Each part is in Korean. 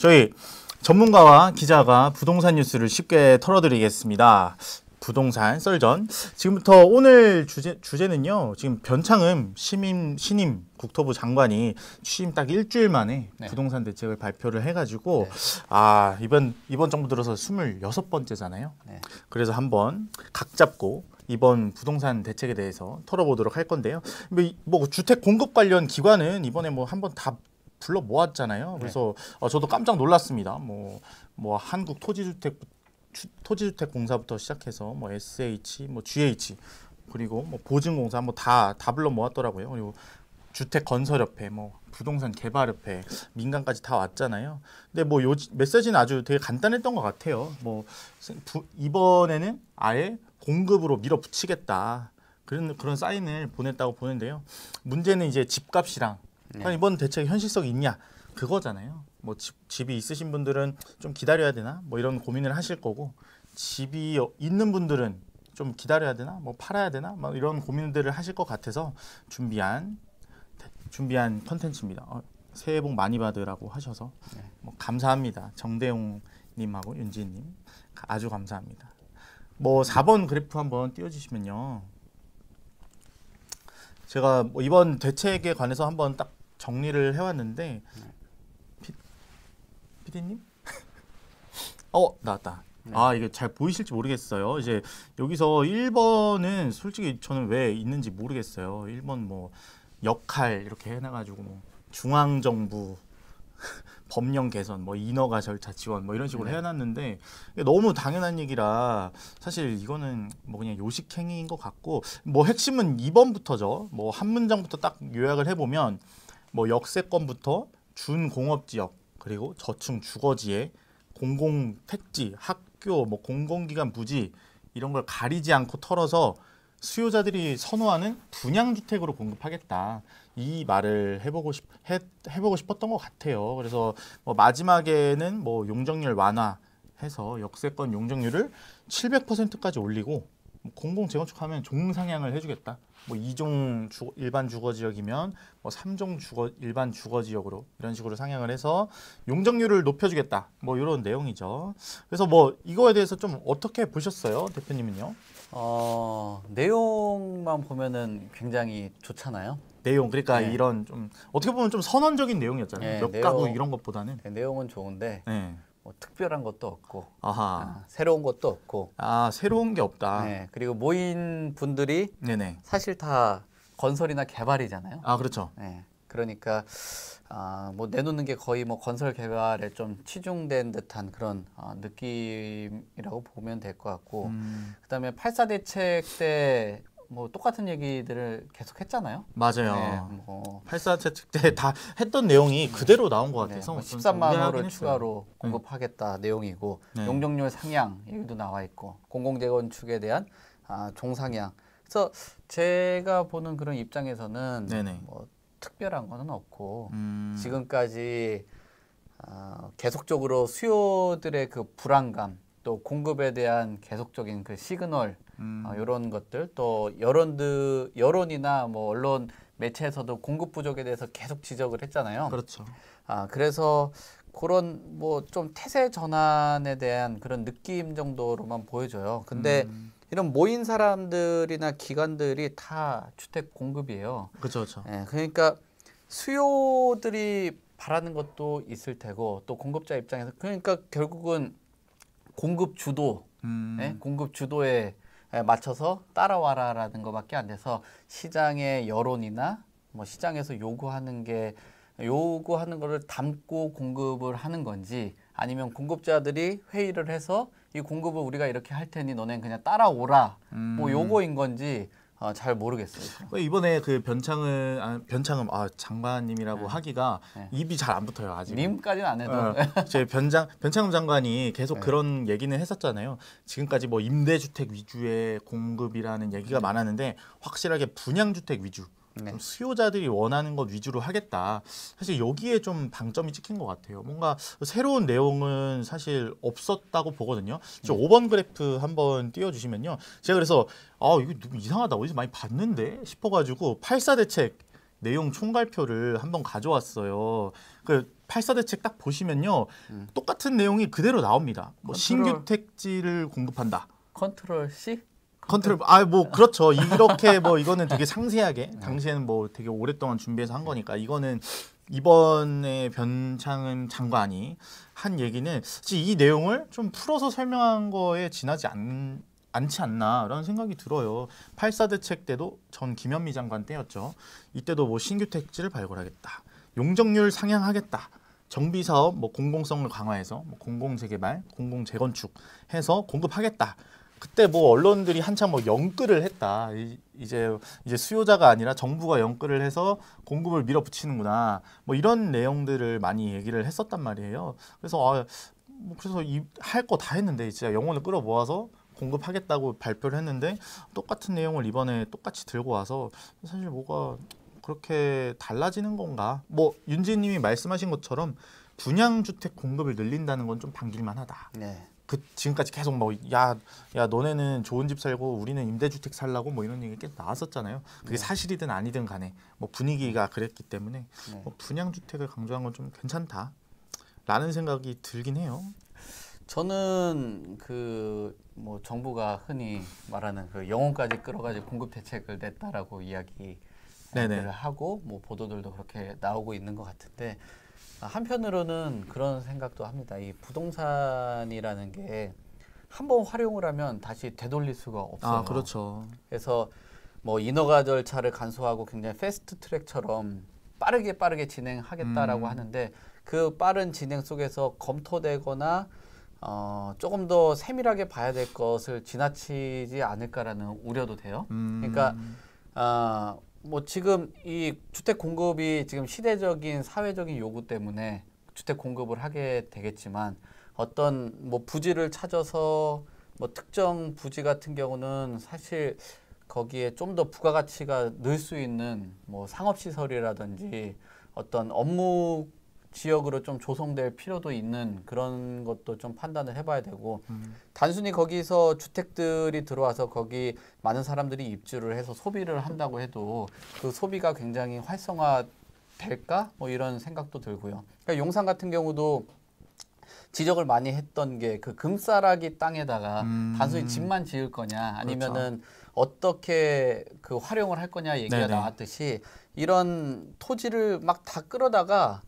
저희 전문가와 기자가 부동산 뉴스를 쉽게 털어드리겠습니다. 부동산 썰전. 지금부터 오늘 주제, 주제는요. 지금 변창흠 시민, 신임 국토부 장관이 취임 딱 일주일 만에 네. 부동산 대책을 발표를 해가지고 네. 아 이번 이번 정부 들어서 스물여섯 번째잖아요 네. 그래서 한번 각 잡고 이번 부동산 대책에 대해서 털어보도록 할 건데요. 뭐, 뭐 주택 공급 관련 기관은 이번에 뭐 한번 다 불러 모았잖아요. 네. 그래서 어, 저도 깜짝 놀랐습니다. 뭐, 뭐 한국 토지주택 주, 토지주택공사부터 시작해서 뭐 SH, 뭐 GH 그리고 뭐 보증공사 뭐다다 불러 모았더라고요. 그리고 주택건설협회, 뭐 부동산개발협회, 민간까지 다 왔잖아요. 근데 뭐요 메시지는 아주 되게 간단했던 것 같아요. 뭐 부, 이번에는 아예 공급으로 밀어붙이겠다. 그런 그런 사인을 보냈다고 보는데요. 문제는 이제 집값이랑 네. 이번 대책 현실성 있냐 그거잖아요. 뭐 집, 이 있으신 분들은 좀 기다려야 되나 뭐 이런 고민을 하실 거고 집이 있는 분들은 좀 기다려야 되나 뭐 팔아야 되나 막 뭐 이런 고민들을 하실 것 같아서 준비한 준비한 컨텐츠입니다. 어, 새해 복 많이 받으라고 하셔서 네. 뭐 감사합니다. 정대용님하고 윤지님 아주 감사합니다. 뭐 4번 그래프 한번 띄워주시면요. 제가 뭐 이번 대책에 관해서 한번 딱 정리를 해왔는데 피, 디님어 나왔다. 네. 아 이게 잘 보이실지 모르겠어요. 이제 여기서 1번은 솔직히 저는 왜 있는지 모르겠어요. 1번 뭐 역할 이렇게 해놔가지고 뭐 중앙정부 법령 개선, 뭐 인허가 절차 지원 뭐 이런 식으로 네. 해놨는데 너무 당연한 얘기라 사실 이거는 뭐 그냥 요식 행위인 것 같고 뭐 핵심은 2번부터죠. 뭐 한 문장부터 딱 요약을 해보면 뭐 역세권부터 준공업지역 그리고 저층 주거지에 공공 택지, 학교, 뭐 공공기관 부지 이런 걸 가리지 않고 털어서 수요자들이 선호하는 분양주택으로 공급하겠다. 이 말을 해보고 싶 해, 해보고 싶었던 것 같아요. 그래서 뭐 마지막에는 뭐 용적률 완화해서 역세권 용적률을 700%까지 올리고 공공 재건축하면 종 상향을 해주겠다. 뭐 2종 주, 일반 주거 지역이면 뭐 3종 주거 일반 주거 지역으로 이런 식으로 상향을 해서 용적률을 높여주겠다. 뭐 이런 내용이죠. 그래서 뭐 이거에 대해서 좀 어떻게 보셨어요, 대표님은요? 어 내용만 보면은 굉장히 좋잖아요. 내용 그러니까 네. 이런 좀 어떻게 보면 좀 선언적인 내용이었잖아요. 네, 몇 내용, 가구 이런 것보다는 네, 내용은 좋은데. 네. 뭐 특별한 것도 없고 아하. 아, 새로운 것도 없고 아 새로운 게 없다. 네, 그리고 모인 분들이 네네. 사실 다 건설이나 개발이잖아요. 아 그렇죠. 네, 그러니까 아, 뭐 내놓는 게 거의 뭐 건설 개발에 좀 치중된 듯한 그런 아, 느낌이라고 보면 될 것 같고 음. 그다음에 84 대책 때뭐 똑같은 얘기들을 계속 했잖아요. 맞아요. 네, 뭐. 팔사체 특대 다 했던 내용이 그대로 나온 것 같아서 네, 13만 뭐 호를 추가로 네. 공급하겠다 네. 내용이고 네. 용적률 상향 얘기도 나와 있고 공공재건축에 대한 아, 종상향. 그래서 제가 보는 그런 입장에서는 네네. 뭐 특별한 거는 없고 음. 지금까지 어, 계속적으로 수요들의 그 불안감 또 공급에 대한 계속적인 그 시그널 음. 어, 이런 것들 또 여론들 여론이나 뭐 언론 매체에서도 공급 부족에 대해서 계속 지적을 했잖아요. 그렇죠. 아 그래서 그런 뭐 좀 태세 전환에 대한 그런 느낌 정도로만 보여줘요. 근데 음. 이런 모인 사람들이나 기관들이 다 주택 공급이에요. 그렇죠. 예, 그러니까 수요들이 바라는 것도 있을 테고 또 공급자 입장에서 그러니까 결국은 공급 주도, 음. 예? 공급 주도의 예, 맞춰서 따라와라라는 것밖에 안 돼서 시장의 여론이나 뭐 시장에서 요구하는 게 요구하는 것을 담고 공급을 하는 건지 아니면 공급자들이 회의를 해서 이 공급을 우리가 이렇게 할 테니 너넨 그냥 따라오라 뭐 음. 뭐 요거인 건지 아, 잘 모르겠어요. 그 이번에 그 변창은 아, 변창은 아, 장관님이라고 네. 하기가 네. 입이 잘 안 붙어요 아직. 님까지는 안 해도. 어, 제 변장 변창 장관이 계속 네. 그런 얘기는 했었잖아요. 지금까지 뭐 임대주택 위주의 공급이라는 얘기가 네. 많았는데 확실하게 분양주택 위주. 네. 수요자들이 원하는 것 위주로 하겠다. 사실 여기에 좀 방점이 찍힌 것 같아요. 뭔가 새로운 내용은 사실 없었다고 보거든요. 저 네. 5번 그래프 한번 띄워주시면요. 제가 그래서 아 이거 이상하다 어디서 많이 봤는데 싶어가지고 8사 대책 내용 총괄표를 한번 가져왔어요. 그 8사 대책 딱 보시면요. 음. 똑같은 내용이 그대로 나옵니다. 뭐 컨트롤, 신규 택지를 공급한다. 컨트롤 C? 컨트롤 아 뭐 그렇죠 이렇게 뭐 이거는 되게 상세하게 당시에는 뭐 되게 오랫동안 준비해서 한 거니까 이거는 이번에 변창은 장관이 한 얘기는 사실 이 내용을 좀 풀어서 설명한 거에 지나지 않, 않지 않나라는 생각이 들어요. 8사드 책 때도 전 김현미 장관 때였죠. 이때도 뭐 신규 택지를 발굴하겠다. 용적률 상향하겠다. 정비사업 뭐 공공성을 강화해서 뭐 공공재개발, 공공재건축 해서 공급하겠다. 그때 뭐 언론들이 한참 뭐 영끌을 했다. 이, 이제 이제 수요자가 아니라 정부가 영끌을 해서 공급을 밀어붙이는구나. 뭐 이런 내용들을 많이 얘기를 했었단 말이에요. 그래서 아, 뭐 그래서 할 거 다 했는데 진짜 영혼을 끌어모아서 공급하겠다고 발표를 했는데 똑같은 내용을 이번에 똑같이 들고 와서 사실 뭐가 그렇게 달라지는 건가? 뭐 윤지님이 말씀하신 것처럼 분양 주택 공급을 늘린다는 건 좀 반길만하다. 네. 그 지금까지 계속 뭐야야 야 너네는 좋은 집 살고 우리는 임대주택 살라고 뭐 이런 얘기 계 나왔었잖아요. 그게 네. 사실이든 아니든 간에 뭐 분위기가 그랬기 때문에 네. 뭐 분양주택을 강조한 건 좀 괜찮다라는 생각이 들긴 해요. 저는 그 뭐 정부가 흔히 말하는 그 영혼까지 끌어가지고 공급 대책을 냈다라고 이야기를 네네. 하고 뭐 보도들도 그렇게 나오고 있는 것 같은데 한편으로는 그런 생각도 합니다. 이 부동산이라는 게한번 활용을 하면 다시 되돌릴 수가 아, 없어요. 아, 그렇죠. 그래서 뭐 인허가 절차를 간소화하고 굉장히 패스트 트랙처럼 빠르게 빠르게 진행하겠다라고 음. 하는데 그 빠른 진행 속에서 검토되거나 어, 조금 더 세밀하게 봐야 될 것을 지나치지 않을까라는 우려도 돼요. 음. 그러니까 어, 뭐 지금 이 주택 공급이 지금 시대적인 사회적인 요구 때문에 주택 공급을 하게 되겠지만 어떤 뭐 부지를 찾아서 뭐 특정 부지 같은 경우는 사실 거기에 좀 더 부가가치가 늘 수 있는 뭐 상업시설이라든지 어떤 업무 지역으로 좀 조성될 필요도 있는 그런 것도 좀 판단을 해봐야 되고 음. 단순히 거기서 주택들이 들어와서 거기 많은 사람들이 입주를 해서 소비를 한다고 해도 그 소비가 굉장히 활성화 될까 뭐 이런 생각도 들고요. 그러니까 용산 같은 경우도 지적을 많이 했던 게 그 금싸라기 땅에다가 음. 단순히 집만 지을 거냐 아니면은 그렇죠. 어떻게 그 활용을 할 거냐 얘기가 네네. 나왔듯이 이런 토지를 막 다 끌어다가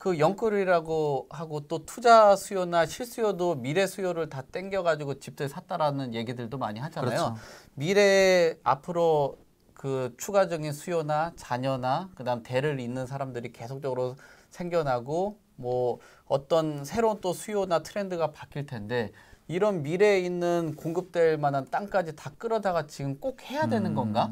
그 영끌이라고 하고 또 투자 수요나 실수요도 미래 수요를 다 땡겨가지고 집들 샀다라는 얘기들도 많이 하잖아요. 그렇죠. 미래 앞으로 그 추가적인 수요나 자녀나 그다음 대를 잇는 사람들이 계속적으로 생겨나고 뭐 어떤 새로운 또 수요나 트렌드가 바뀔 텐데 이런 미래에 있는 공급될 만한 땅까지 다 끌어다가 지금 꼭 해야 되는 음. 건가?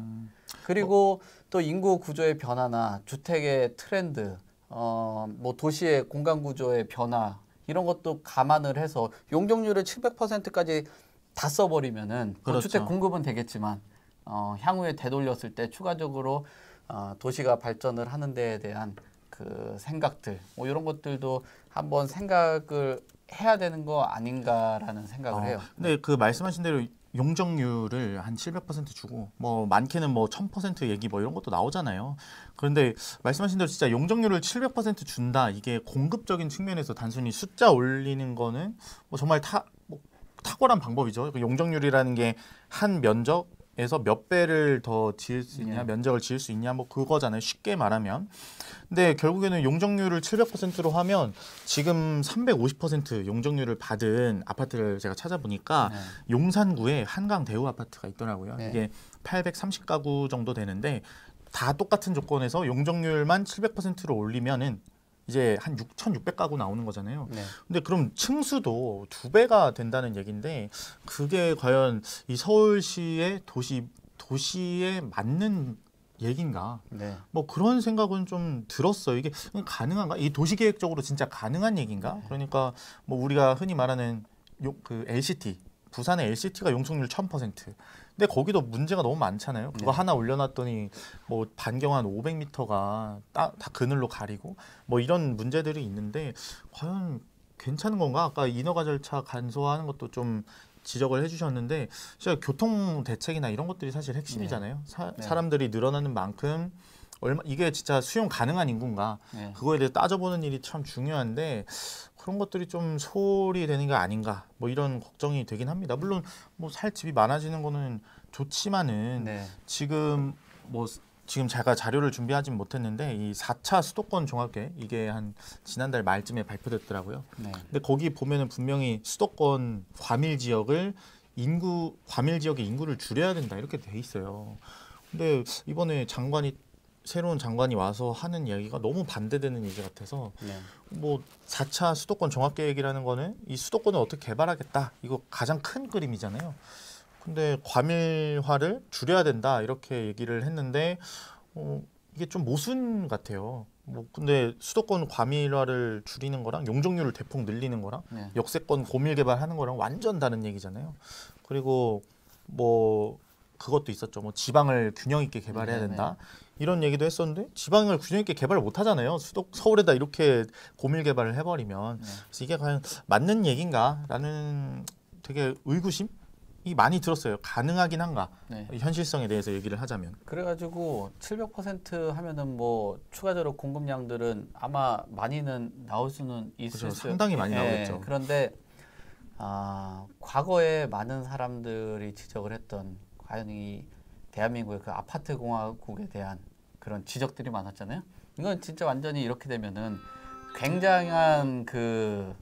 그리고 또 인구 구조의 변화나 주택의 트렌드 어, 뭐 도시의 공간 구조의 변화 이런 것도 감안을 해서 용적률을 700%까지 다 써버리면은 그렇죠. 주택 공급은 되겠지만 어, 향후에 되돌렸을 때 추가적으로 어, 도시가 발전을 하는 데에 대한 그 생각들 뭐 이런 것들도 한번 생각을 해야 되는 거 아닌가라는 생각을 어, 해요. 근데 그 말씀하신 대로 용적률을 한 700% 주고 뭐 많게는 뭐1000% 얘기 뭐 이런 것도 나오잖아요. 그런데 말씀하신 대로 진짜 용적률을 700% 준다. 이게 공급적인 측면에서 단순히 숫자 올리는 거는 뭐 정말 타 뭐, 탁월한 방법이죠. 그 용적률이라는 게 한 면적 에서 몇 배를 더 지을 수 있냐, 네. 면적을 지을 수 있냐, 뭐 그거잖아요. 쉽게 말하면. 근데 결국에는 용적률을 700%로 하면 지금 350% 용적률을 받은 아파트를 제가 찾아보니까 네. 용산구에 한강 대우 아파트가 있더라고요. 네. 이게 830가구 정도 되는데 다 똑같은 조건에서 용적률만 700%로 올리면은 이제 한 6,600가구 나오는 거잖아요. 네. 근데 그럼 층수도 두 배가 된다는 얘기인데 그게 과연 이 서울시의 도시 도시에 맞는 얘긴가? 네. 뭐 그런 생각은 좀 들었어요. 이게 가능한가? 이 도시 계획적으로 진짜 가능한 얘긴가? 네. 그러니까 뭐 우리가 흔히 말하는 요, 그 LCT 부산의 LCT가 용적률 1000%. 근데 거기도 문제가 너무 많잖아요. 그거 네. 하나 올려놨더니 뭐 반경 한 500m가 다, 다 그늘로 가리고 뭐 이런 문제들이 있는데 과연 괜찮은 건가? 아까 인허가 절차 간소화하는 것도 좀 지적을 해주셨는데 진짜 교통 대책이나 이런 것들이 사실 핵심이잖아요. 네. 사, 네. 사람들이 늘어나는 만큼 얼마 이게 진짜 수용 가능한 인구인가 네. 그거에 대해 따져보는 일이 참 중요한데 그런 것들이 좀 소홀히 되는 게 아닌가 뭐 이런 걱정이 되긴 합니다. 물론 뭐 살 집이 많아지는 거는 좋지만은 네. 지금 뭐 지금 제가 자료를 준비하진 못했는데 이 4차 수도권 종합계획 이게 한 지난달 말쯤에 발표됐더라고요. 네. 근데 거기 보면은 분명히 수도권 과밀 지역을 인구 과밀 지역의 인구를 줄여야 된다 이렇게 돼 있어요. 근데 이번에 장관이 새로운 장관이 와서 하는 이야기가 너무 반대되는 얘기 같아서 네. 뭐 4차 수도권 종합계획이라는 거는 이 수도권을 어떻게 개발하겠다 이거 가장 큰 그림이잖아요. 근데 과밀화를 줄여야 된다 이렇게 얘기를 했는데 어, 이게 좀 모순 같아요. 뭐 근데 수도권 과밀화를 줄이는 거랑 용적률을 대폭 늘리는 거랑 네. 역세권 고밀 개발하는 거랑 완전 다른 얘기잖아요. 그리고 뭐 그것도 있었죠. 뭐 지방을 균형 있게 개발해야 네, 네. 된다. 이런 얘기도 했었는데 지방을 균형 있게 개발을 못 하잖아요. 수도 서울에다 이렇게 고밀 개발을 해버리면 네. 그래서 이게 과연 맞는 얘긴가라는 되게 의구심이 많이 들었어요. 가능하긴 한가 네. 현실성에 대해서 얘기를 하자면 그래가지고 700% 하면은 뭐 추가적으로 공급량들은 아마 많이는 나올 수는 있을 그렇죠. 수 상당히 많이 예, 나오겠죠. 그런데 아 과거에 많은 사람들이 지적을 했던 과연 이 대한민국의 그 아파트 공화국에 대한 그런 지적들이 많았잖아요. 이건 진짜 완전히 이렇게 되면은 굉장한 그,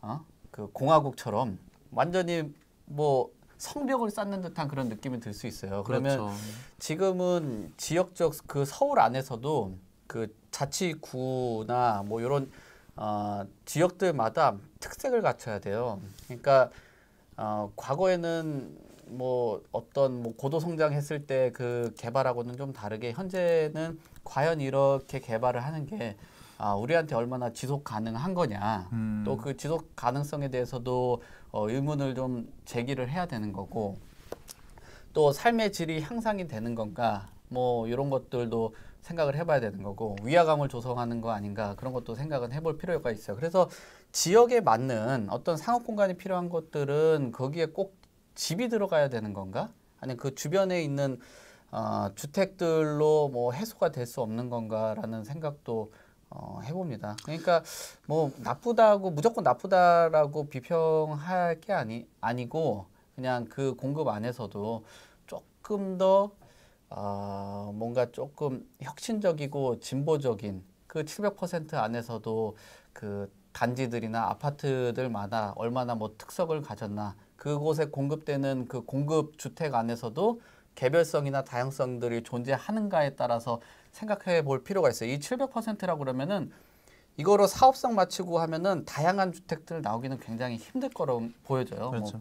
어? 그 공화국처럼 완전히 뭐 성벽을 쌓는 듯한 그런 느낌이 들 수 있어요. 그러면 그렇죠. 지금은 지역적 그 서울 안에서도 그 자치구나 뭐 이런 어, 지역들마다 특색을 갖춰야 돼요. 그러니까 어, 과거에는 뭐 어떤 뭐 고도 성장했을 때 그 개발하고는 좀 다르게 현재는 과연 이렇게 개발을 하는 게 아, 우리한테 얼마나 지속 가능한 거냐. 음. 또그 지속 가능성에 대해서도 어, 의문을 좀 제기를 해야 되는 거고 또 삶의 질이 향상이 되는 건가 뭐 이런 것들도 생각을 해봐야 되는 거고 위화감을 조성하는 거 아닌가 그런 것도 생각은 해볼 필요가 있어요. 그래서 지역에 맞는 어떤 상업 공간이 필요한 것들은 거기에 꼭 집이 들어가야 되는 건가? 아니면 그 주변에 있는 어, 주택들로 뭐 해소가 될 수 없는 건가라는 생각도 어, 해봅니다. 그러니까 뭐 나쁘다고 무조건 나쁘다라고 비평할 게 아니 아니고 그냥 그 공급 안에서도 조금 더 어, 뭔가 조금 혁신적이고 진보적인 그 700% 안에서도 그 단지들이나 아파트들마다 얼마나 뭐 특성을 가졌나 그곳에 공급되는 그 공급 주택 안에서도 개별성이나 다양성들이 존재하는가에 따라서 생각해 볼 필요가 있어요. 이 700%라고 그러면은 이거로 사업성 마치고 하면은 다양한 주택들 나오기는 굉장히 힘들 거로 보여져요. 뭐 그렇죠.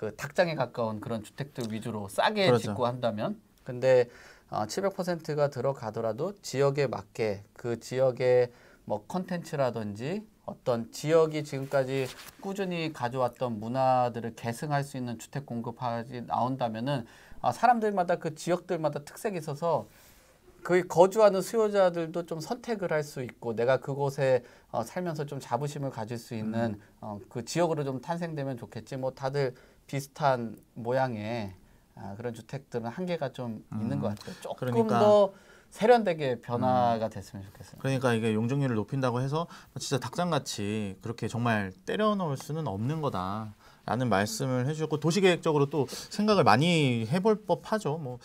뭐그 닭장에 가까운 그런 주택들 위주로 싸게 그렇죠. 짓고 한다면. 근데 어, 700%가 들어가더라도 지역에 맞게 그 지역의 뭐 컨텐츠라든지 어떤 지역이 지금까지 꾸준히 가져왔던 문화들을 계승할 수 있는 주택 공급하지 나온다면은 아, 사람들마다 그 지역들마다 특색이 있어서 그 거주하는 수요자들도 좀 선택을 할 수 있고 내가 그곳에 어, 살면서 좀 자부심을 가질 수 있는 음. 어, 그 지역으로 좀 탄생되면 좋겠지 뭐 다들 비슷한 모양의 아, 그런 주택들은 한계가 좀 음. 있는 것 같아요. 조금 그러니까. 더 세련되게 음. 변화가 음. 됐으면 좋겠어요. 그러니까 이게 용적률을 높인다고 해서 진짜 닭장같이 그렇게 정말 때려 넣을 수는 없는 거다. 라는 말씀을 해주셨고 도시계획적으로 또 생각을 많이 해볼 법하죠. 뭐